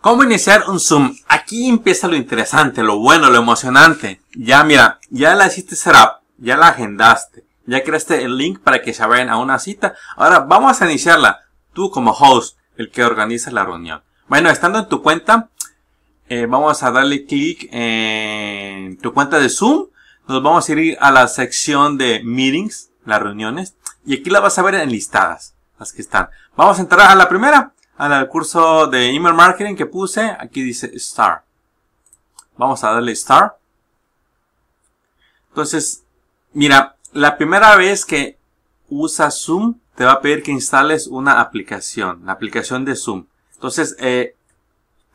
¿Cómo iniciar un Zoom? Aquí empieza lo interesante, lo bueno, lo emocionante. Ya mira, ya la hiciste setup, ya la agendaste, ya creaste el link para que se vayan a una cita. Ahora vamos a iniciarla. Tú como host, el que organiza la reunión. Bueno, estando en tu cuenta, eh, vamos a darle clic en tu cuenta de Zoom. Nos vamos a ir a la sección de meetings, las reuniones. Y aquí la vas a ver enlistadas, las que están. Vamos a entrar a la primera. El curso de email marketing que puse. Aquí dice star. Vamos a darle star. Entonces, mira, la primera vez que usas Zoom, te va a pedir que instales una aplicación, la aplicación de Zoom. Entonces, eh,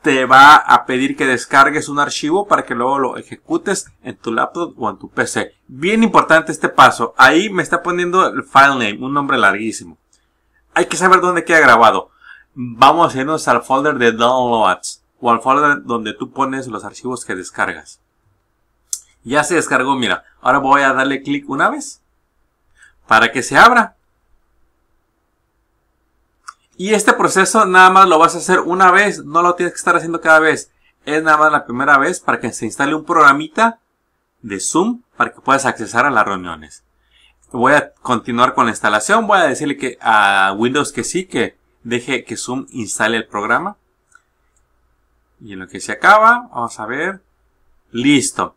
te va a pedir que descargues un archivo para que luego lo ejecutes en tu laptop o en tu PC. Bien importante este paso. Ahí me está poniendo el file name, un nombre larguísimo. Hay que saber dónde queda grabado vamos a irnos al folder de downloads o al folder donde tú pones los archivos que descargas. Ya se descargó, mira. Ahora voy a darle clic una vez para que se abra. Y este proceso nada más lo vas a hacer una vez, no lo tienes que estar haciendo cada vez. Es nada más la primera vez para que se instale un programita de Zoom para que puedas acceder a las reuniones. Voy a continuar con la instalación, voy a decirle que a Windows que sí, que Deje que Zoom instale el programa. Y en lo que se acaba, vamos a ver. Listo.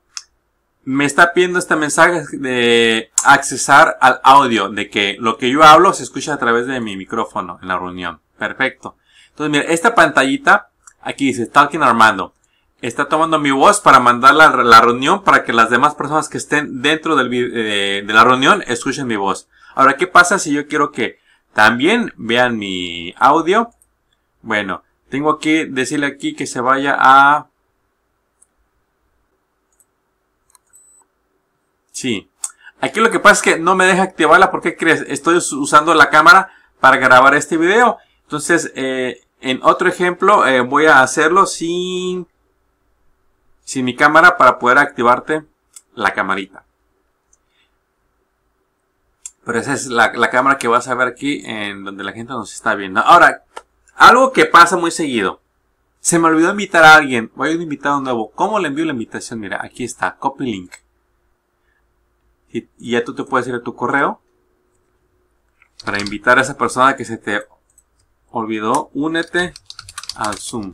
Me está pidiendo este mensaje de accesar al audio, de que lo que yo hablo se escucha a través de mi micrófono en la reunión. Perfecto. Entonces, mira, esta pantallita, aquí dice Talking Armando. Está tomando mi voz para mandarla la reunión para que las demás personas que estén dentro eh, de la reunión escuchen mi voz. Ahora, ¿qué pasa si yo quiero que también vean mi audio. Bueno, tengo que decirle aquí que se vaya a... Sí. Aquí lo que pasa es que no me deja activarla porque crees, estoy usando la cámara para grabar este video. Entonces, eh, en otro ejemplo eh, voy a hacerlo sin, sin mi cámara para poder activarte la camarita. Pero esa es la, cámara que vas a ver aquí en donde la gente nos está viendo. Ahora, algo que pasa muy seguido. Se me olvidó invitar a alguien. Voy a un invitado nuevo. ¿Cómo le envío la invitación? Mira, aquí está. Copy link. Y, y ya tú te puedes ir a tu correo. Para invitar a esa persona que se te olvidó. Únete al Zoom.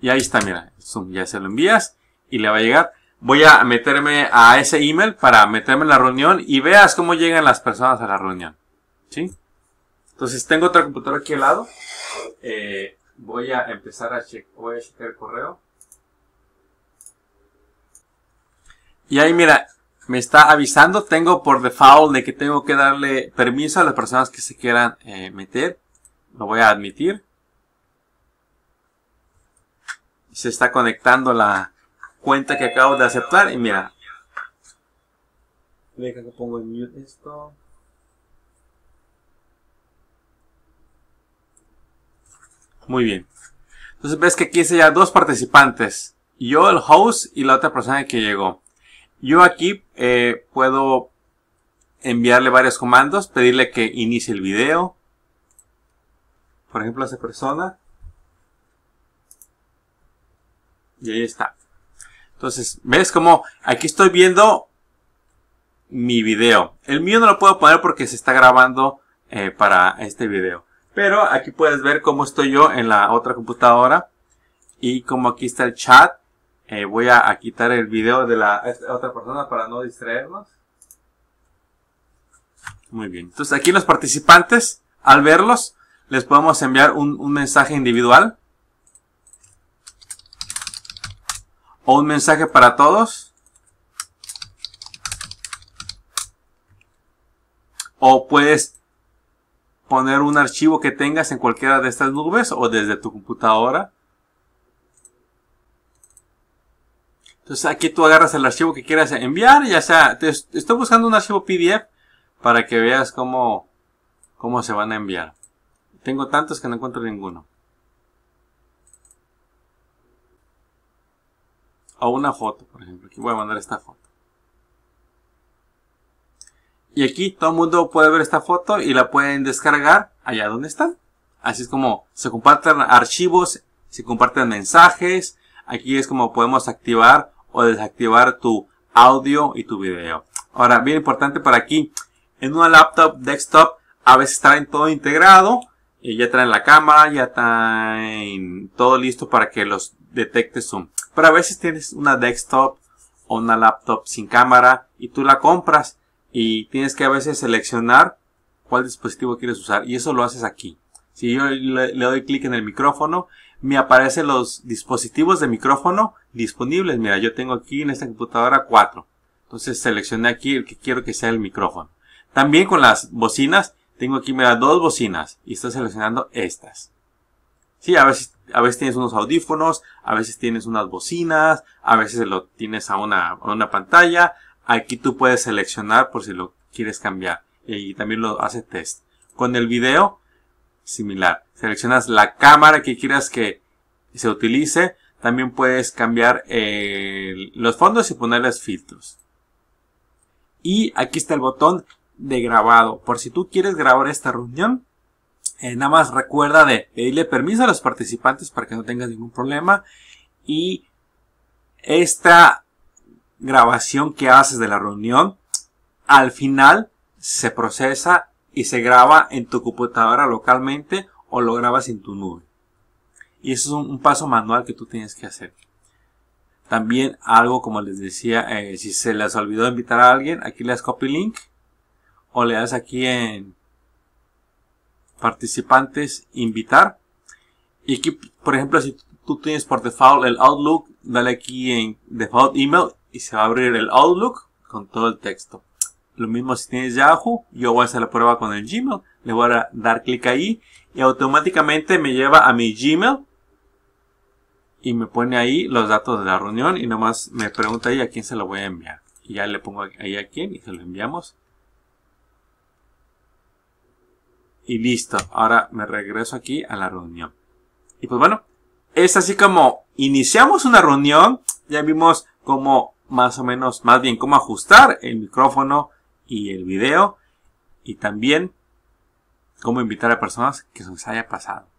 Y ahí está, mira. Zoom. Ya se lo envías. Y le va a llegar voy a meterme a ese email para meterme en la reunión y veas cómo llegan las personas a la reunión. ¿Sí? Entonces tengo otra computadora aquí al lado. Eh, voy a empezar a, checar, voy a checar el correo. Y ahí mira, me está avisando, tengo por default de que tengo que darle permiso a las personas que se quieran eh, meter. Lo voy a admitir. Se está conectando la, cuenta que acabo de aceptar y mira. Deja que pongo mute esto. Muy bien. Entonces ves que aquí hice ya dos participantes. Yo, el host y la otra persona que llegó. Yo aquí eh, puedo enviarle varios comandos, pedirle que inicie el video. Por ejemplo, a esa persona. Y ahí está. Entonces, ¿ves cómo aquí estoy viendo mi video? El mío no lo puedo poner porque se está grabando eh, para este video. Pero aquí puedes ver cómo estoy yo en la otra computadora. Y como aquí está el chat, eh, voy a, quitar el video de la otra persona para no distraernos. Muy bien. Entonces aquí los participantes, al verlos, les podemos enviar un, un mensaje individual ¿O un mensaje para todos? O puedes poner un archivo que tengas en cualquiera de estas nubes o desde tu computadora. Entonces aquí tú agarras el archivo que quieras enviar, ya sea, estoy buscando un archivo PDF para que veas cómo, cómo se van a enviar. Tengo tantos que no encuentro ninguno. a una foto, por ejemplo. Aquí voy a mandar esta foto. Y aquí todo el mundo puede ver esta foto y la pueden descargar allá donde están. Así es como se comparten archivos, se comparten mensajes. Aquí es como podemos activar o desactivar tu audio y tu video. Ahora, bien importante para aquí, en una laptop, desktop, a veces traen todo integrado, eh, ya traen la cámara, ya traen todo listo para que los detecte Zoom. Pero a veces tienes una desktop o una laptop sin cámara y tú la compras y tienes que a veces seleccionar cuál dispositivo quieres usar y eso lo haces aquí. Si yo le, doy clic en el micrófono, me aparecen los dispositivos de micrófono disponibles. Mira, yo tengo aquí en esta computadora cuatro. Entonces seleccioné aquí el que quiero que sea el micrófono. También con las bocinas, tengo aquí, mira, dos bocinas y estoy seleccionando estas. Sí, a veces a veces tienes unos audífonos, a veces tienes unas bocinas, a veces lo tienes a una, una pantalla. Aquí tú puedes seleccionar por si lo quieres cambiar. Y también lo hace test. Con el video, similar. Seleccionas la cámara que quieras que se utilice. También puedes cambiar eh, los fondos y ponerles filtros. Y aquí está el botón de grabado. Por si tú quieres grabar esta reunión, eh, nada más recuerda de pedirle permiso a los participantes para que no tengas ningún problema. Y esta grabación que haces de la reunión, al final se procesa y se graba en tu computadora localmente o lo grabas en tu nube. Y eso es un, paso manual que tú tienes que hacer. También algo como les decía, eh, si se les olvidó invitar a alguien, aquí le das copy link o le das aquí en participantes invitar. Y aquí, por ejemplo, si tú tienes por default el Outlook, dale aquí en Default Email y se va a abrir el Outlook con todo el texto. Lo mismo si tienes Yahoo, yo voy a hacer la prueba con el Gmail, le voy a dar clic ahí y automáticamente me lleva a mi Gmail y me pone ahí los datos de la reunión y nomás me pregunta ahí a quién se lo voy a enviar. Y ya le pongo ahí a quién y se lo enviamos. Y listo. Ahora me regreso aquí a la reunión. Y pues bueno, es así como iniciamos una reunión. Ya vimos cómo más o menos, más bien cómo ajustar el micrófono y el video. Y también cómo invitar a personas que se les haya pasado.